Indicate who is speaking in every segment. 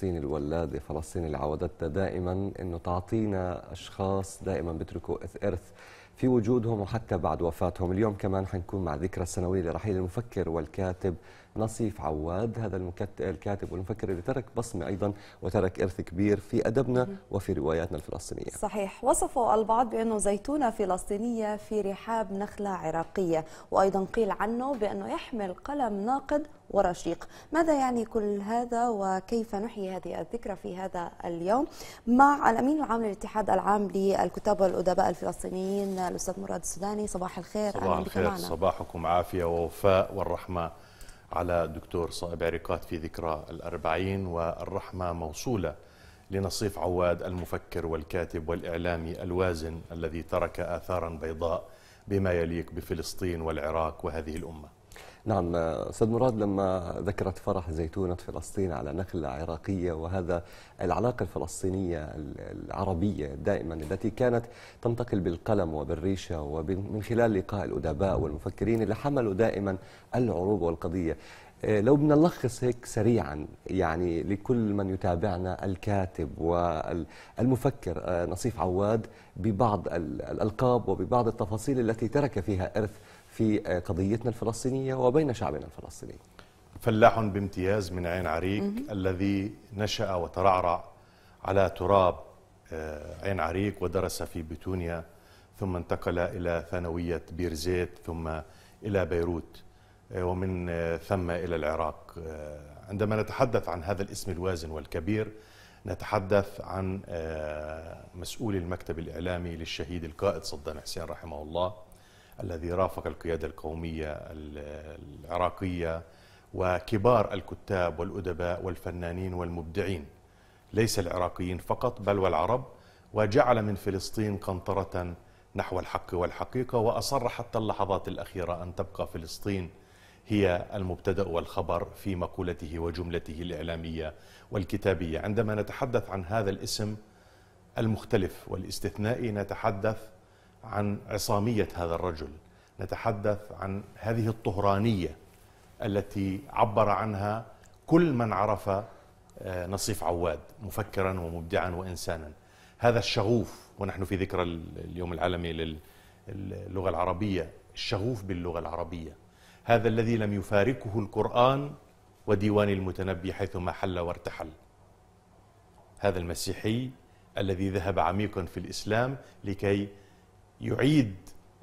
Speaker 1: فلسطين الولادة فلسطين اللي عودتنا دائما أنه تعطينا أشخاص دائما بيتركوا إرث في وجودهم وحتى بعد وفاتهم اليوم كمان حنكون مع ذكرى السنوية لرحيل المفكر والكاتب نصيف عواد هذا الكاتب والمفكر اللي ترك بصمة أيضا وترك إرث كبير في أدبنا وفي رواياتنا الفلسطينية
Speaker 2: صحيح وصفوا البعض بأنه زيتونة فلسطينية في رحاب نخلة عراقية وأيضا قيل عنه بأنه يحمل قلم ناقد ورشيق ماذا يعني كل هذا وكيف نحيي هذه الذكرى في هذا اليوم مع الأمين العام للاتحاد العام للكتاب والأدباء الفلسطينيين الأستاذ مراد السوداني صباح الخير صباح الخير
Speaker 3: صباحكم عافية ووفاء والرحمة على الدكتور صائب عريقات في ذكرى الأربعين والرحمة موصولة لنصيف عواد المفكر والكاتب والإعلامي الوازن
Speaker 1: الذي ترك آثارا بيضاء بما يليق بفلسطين والعراق وهذه الأمة نعم أستاذ مراد لما ذكرت فرح زيتونة فلسطين على نخلة عراقية وهذا العلاقة الفلسطينية العربية دائما التي كانت تنتقل بالقلم وبالريشة ومن خلال لقاء الأدباء والمفكرين اللي حملوا دائما العروبة والقضية آه، لو بنلخص هيك سريعا يعني لكل من يتابعنا الكاتب والمفكر آه، نصيف عواد ببعض الألقاب وببعض التفاصيل التي ترك فيها إرث في آه، قضيتنا الفلسطينية وبين شعبنا الفلسطيني فلاح بامتياز من عين عريق مم. الذي
Speaker 3: نشأ وترعرع على تراب آه، عين عريق ودرس في بتونيا ثم انتقل إلى ثانوية بيرزيت ثم إلى بيروت آه، ومن ثم إلى العراق عندما نتحدث عن هذا الاسم الوازن والكبير نتحدث عن مسؤول المكتب الإعلامي للشهيد القائد صدام حسين رحمه الله الذي رافق القيادة القومية العراقية وكبار الكتاب والأدباء والفنانين والمبدعين ليس العراقيين فقط بل والعرب وجعل من فلسطين قنطرة نحو الحق والحقيقة وأصر حتى اللحظات الأخيرة أن تبقى فلسطين هي المبتدأ والخبر في مقولته وجملته الإعلامية والكتابية عندما نتحدث عن هذا الاسم المختلف والاستثنائي نتحدث عن عصاميه هذا الرجل نتحدث عن هذه الطهرانيه التي عبر عنها كل من عرف آه، نصيف عواد مفكرا ومبدعا وانسانا هذا الشغوف ونحن في ذكرى اليوم العالمي للغه العربيه الشغوف باللغه العربيه هذا الذي لم يفارقه القران وديوان المتنبي حيثما حل وارتحل هذا المسيحي الذي ذهب عميقا في الاسلام لكي يعيد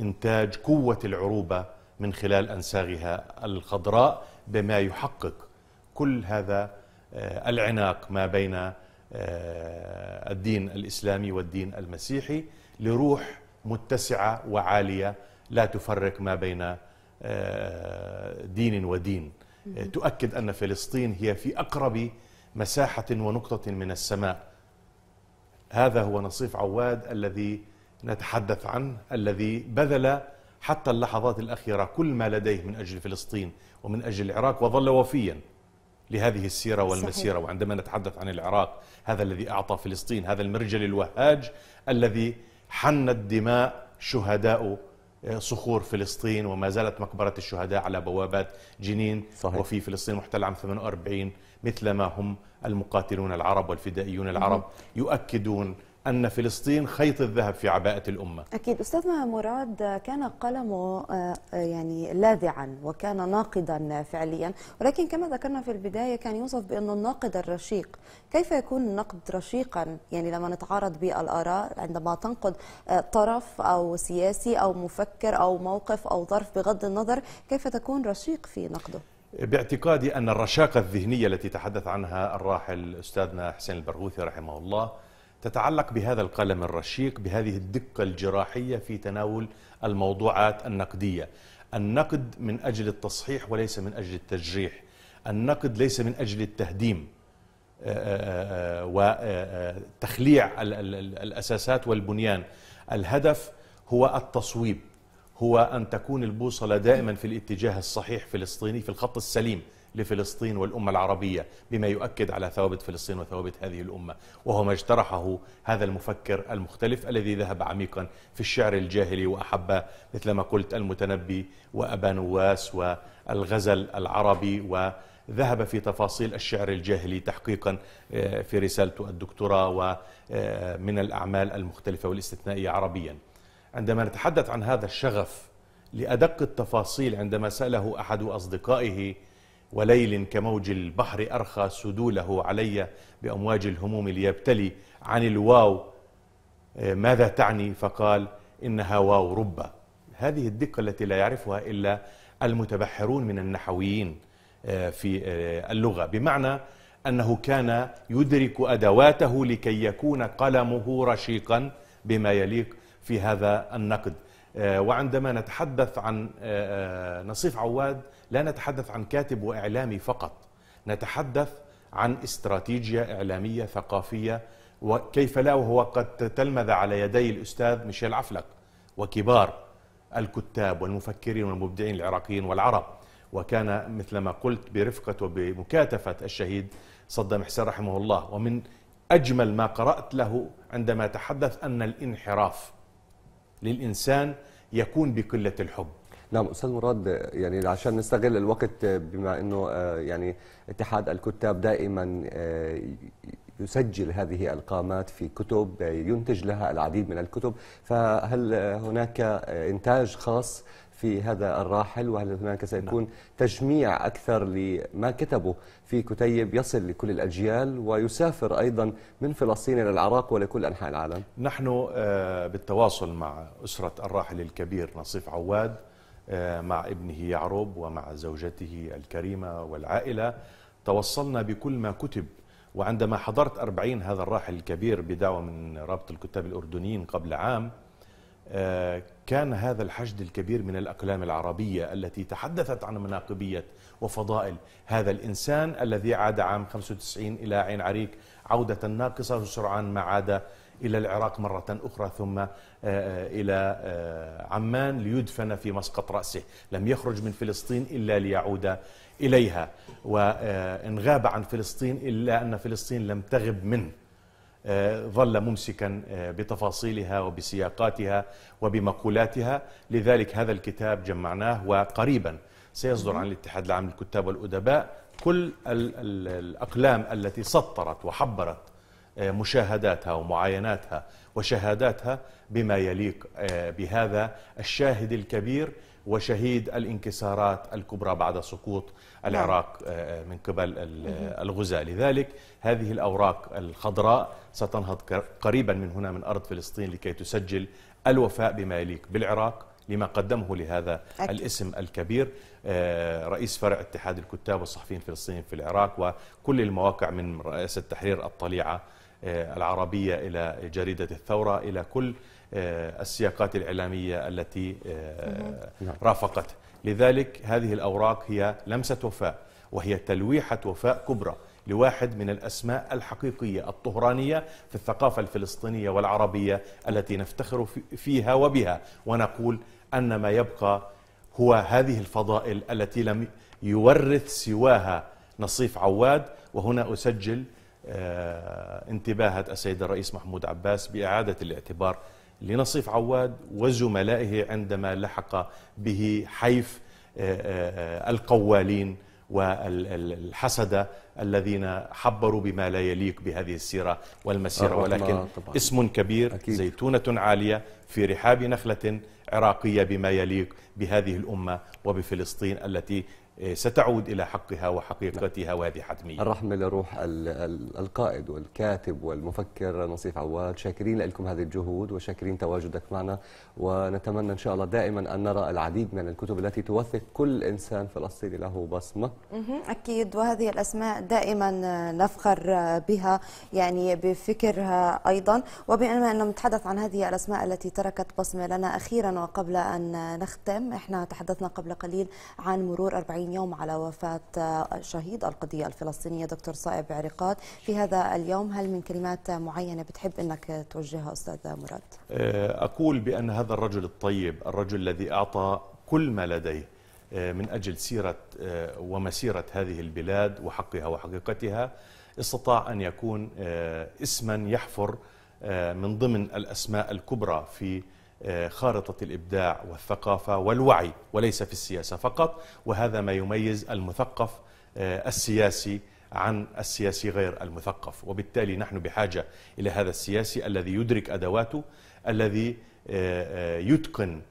Speaker 3: إنتاج قوة العروبة من خلال أنساغها الخضراء بما يحقق كل هذا آه، العناق ما بين آه، الدين الإسلامي والدين المسيحي لروح متسعة وعالية لا تفرق ما بين آه، دين ودين تؤكد أن فلسطين هي في أقرب مساحة ونقطة من السماء هذا هو نصيف عواد الذي نتحدث عنه الذي بذل حتى اللحظات الأخيرة كل ما لديه من أجل فلسطين ومن أجل العراق وظل وفيا لهذه السيرة والمسيرة صحيح. وعندما نتحدث عن العراق هذا الذي أعطى فلسطين هذا المرجل الوهاج الذي حنت دماء شهداء آه، صخور فلسطين وما زالت مقبرة الشهداء على بوابات جنين صحيح. وفي فلسطين المحتلة عام 48 مثلما هم المقاتلون العرب والفدائيون العرب يؤكدون أن فلسطين خيط الذهب في عباءة الأمة
Speaker 2: أكيد أستاذنا مراد كان قلمه آه، آه، يعني لاذعا وكان ناقدا فعليا ولكن كما ذكرنا في البداية كان يوصف بأنه الناقد الرشيق كيف يكون النقد رشيقا يعني لما نتعارض بالآراء عندما تنقد آه، طرف أو سياسي أو مفكر أو موقف أو ظرف بغض النظر كيف تكون رشيق في نقده
Speaker 3: باعتقادي أن الرشاقة الذهنية التي تحدث عنها الراحل أستاذنا حسين البرغوثي رحمه الله تتعلق بهذا القلم الرشيق بهذه الدقة الجراحية في تناول الموضوعات النقدية النقد من أجل التصحيح وليس من أجل التجريح النقد ليس من أجل التهديم آه، آه، آه، وتخليع الأساسات والبنيان الهدف هو التصويب هو أن تكون البوصلة دائما في الاتجاه الصحيح فلسطيني في الخط السليم لفلسطين والأمة العربية بما يؤكد على ثوابت فلسطين وثوابت هذه الأمة وهو ما اجترحه هذا المفكر المختلف الذي ذهب عميقا في الشعر الجاهلي وأحب مثل ما قلت المتنبي وأبا نواس والغزل العربي و ذهب في تفاصيل الشعر الجاهلي تحقيقا آه، في رسالته الدكتوراه ومن آه، الأعمال المختلفة والاستثنائية عربيا عندما نتحدث عن هذا الشغف لأدق التفاصيل عندما سأله أحد أصدقائه وليل كموج البحر أرخى سدوله علي بأمواج الهموم ليبتلي عن الواو آه، ماذا تعني فقال إنها واو ربا هذه الدقة التي لا يعرفها إلا المتبحرون من النحويين آه، في آه، اللغة بمعنى أنه كان يدرك أدواته لكي يكون قلمه رشيقا بما يليق في هذا النقد آه، وعندما نتحدث عن آه، آه، نصيف عواد لا نتحدث عن كاتب واعلامي فقط نتحدث عن استراتيجيه اعلاميه ثقافيه وكيف لا وهو قد تلمذ على يدي الاستاذ ميشيل عفلق وكبار الكتاب والمفكرين والمبدعين العراقيين والعرب وكان مثلما قلت برفقة وبمكاتفة الشهيد صدام حسين رحمه الله ومن أجمل ما قرأت له عندما تحدث أن الانحراف
Speaker 1: للإنسان يكون بقلة الحب نعم استاذ مراد يعني عشان نستغل الوقت آه، بما انه آه، يعني اتحاد الكتاب دائما آه، يسجل هذه القامات في كتب ينتج لها العديد من الكتب فهل هناك انتاج خاص في هذا الراحل وهل هناك نعم. سيكون نعم. تجميع أكثر لما كتبه في كتيب يصل لكل الأجيال ويسافر أيضا من فلسطين إلى العراق ولكل أنحاء العالم نحن آه، بالتواصل
Speaker 3: مع أسرة الراحل الكبير نصيف عواد آه، مع ابنه يعرب ومع زوجته الكريمة والعائلة توصلنا بكل ما كتب وعندما حضرت أربعين هذا الراحل الكبير بدعوة من رابط الكتاب الأردنيين قبل عام آه، كان هذا الحشد الكبير من الأقلام العربية التي تحدثت عن مناقبية وفضائل هذا الإنسان الذي عاد عام 95 إلى عين عريك عودة ناقصة وسرعان ما عاد إلى العراق مرة أخرى ثم آه، آه، إلى عمان ليدفن في مسقط رأسه لم يخرج من فلسطين إلا ليعود إليها وإن غاب عن فلسطين إلا أن فلسطين لم تغب منه ظل ممسكا آه، بتفاصيلها وبسياقاتها وبمقولاتها لذلك هذا الكتاب جمعناه وقريبا سيصدر عن الاتحاد العام للكتاب والأدباء كل الأقلام التي سطرت وحبرت آه، مشاهداتها ومعايناتها وشهاداتها بما يليق آه، بهذا الشاهد الكبير وشهيد الانكسارات الكبرى بعد سقوط نعم. العراق آه، من قبل الغزاة لذلك هذه الأوراق الخضراء ستنهض قريبا من هنا من أرض فلسطين لكي تسجل الوفاء بما يليق بالعراق لما قدمه لهذا أكيد. الاسم الكبير رئيس فرع اتحاد الكتاب والصحفيين الفلسطينيين في العراق وكل المواقع من رئاسة تحرير الطليعة آه، العربية إلى جريدة الثورة إلى كل آه، السياقات الإعلامية التي آه، نعم. رافقت لذلك هذه الأوراق هي لمسة وفاء وهي تلويحة وفاء كبرى لواحد من الأسماء الحقيقية الطهرانية في الثقافة الفلسطينية والعربية التي نفتخر فيها وبها ونقول أن ما يبقى هو هذه الفضائل التي لم يورث سواها نصيف عواد وهنا أسجل آه، انتباهت السيد الرئيس محمود عباس بإعادة الاعتبار لنصيف عواد وزملائه عندما لحق به حيف آه، آه، القوالين والحسدة الذين حبروا بما لا يليق بهذه السيرة والمسيرة ولكن طبعا. اسم كبير أكيد. زيتونة عالية في رحاب نخلة عراقية بما يليق بهذه الأمة وبفلسطين التي
Speaker 1: إيه، ستعود إلى حقها وحقيقتها نعم. وهذه حتمية الرحمة لروح القائد والكاتب والمفكر نصيف عواد شاكرين لكم هذه الجهود وشاكرين تواجدك معنا ونتمنى إن شاء الله دائما أن نرى العديد من الكتب التي توثق كل إنسان فلسطيني له بصمة
Speaker 2: أكيد وهذه الأسماء دائما نفخر بها يعني بفكرها أيضا وبما أننا نتحدث عن هذه الأسماء التي تركت بصمة لنا أخيرا وقبل أن نختم إحنا تحدثنا قبل قليل عن مرور 40 40 يوم على وفاة شهيد القضية الفلسطينية دكتور صائب عريقات في هذا اليوم هل من كلمات معينة بتحب أنك توجهها أستاذ مراد؟
Speaker 3: أه، أقول بأن هذا الرجل الطيب الرجل الذي أعطى كل ما لديه أه، من أجل سيرة أه، ومسيرة هذه البلاد وحقها وحقيقتها استطاع أن يكون اسما يحفر من ضمن الأسماء الكبرى في خارطة الإبداع والثقافة والوعي وليس في السياسة فقط وهذا ما يميز المثقف آه، السياسي عن السياسي غير المثقف وبالتالي نحن بحاجة إلى هذا السياسي الذي يدرك أدواته الذي آه، آه، يتقن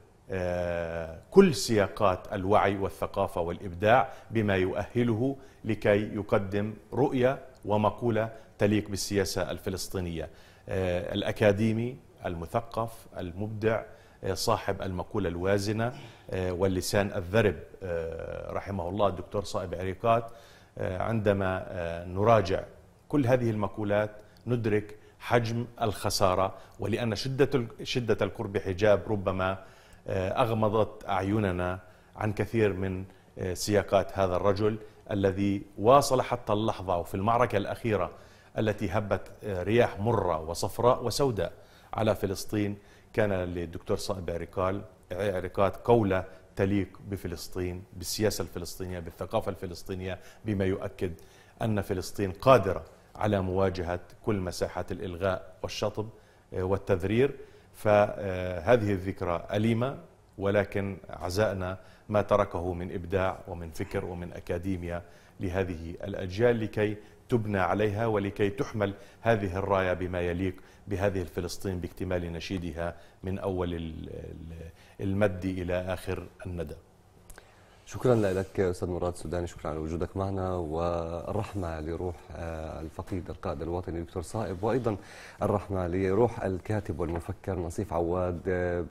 Speaker 3: كل سياقات الوعي والثقافة والإبداع بما يؤهله لكي يقدم رؤية ومقولة تليق بالسياسة الفلسطينية الأكاديمي المثقف المبدع آه، صاحب المقولة الوازنة آه، واللسان الذرب آه، رحمه الله الدكتور صائب عريقات عندما نراجع كل هذه المقولات ندرك حجم الخسارة ولأن شدة شدة القرب حجاب ربما أغمضت أعيننا عن كثير من سياقات هذا الرجل الذي واصل حتى اللحظة وفي المعركة الأخيرة التي هبت رياح مرة وصفراء وسوداء على فلسطين كان للدكتور صائب عريقال عريقات قولة تليق بفلسطين بالسياسة الفلسطينية بالثقافة الفلسطينية بما يؤكد أن فلسطين قادرة على مواجهة كل مساحات الإلغاء والشطب آه، والتذرير فهذه الذكرى أليمة ولكن عزائنا ما تركه من إبداع ومن فكر ومن أكاديميا لهذه الأجيال لكي تبنى عليها ولكي تحمل هذه الراية بما يليق بهذه الفلسطين باكتمال نشيدها من أول
Speaker 1: المد إلى آخر الندى شكرا لك استاذ مراد السوداني شكرا على وجودك معنا والرحمه لروح آه، الفقيد القائد الوطني دكتور صائب وايضا الرحمه لروح الكاتب والمفكر نصيف عواد آه،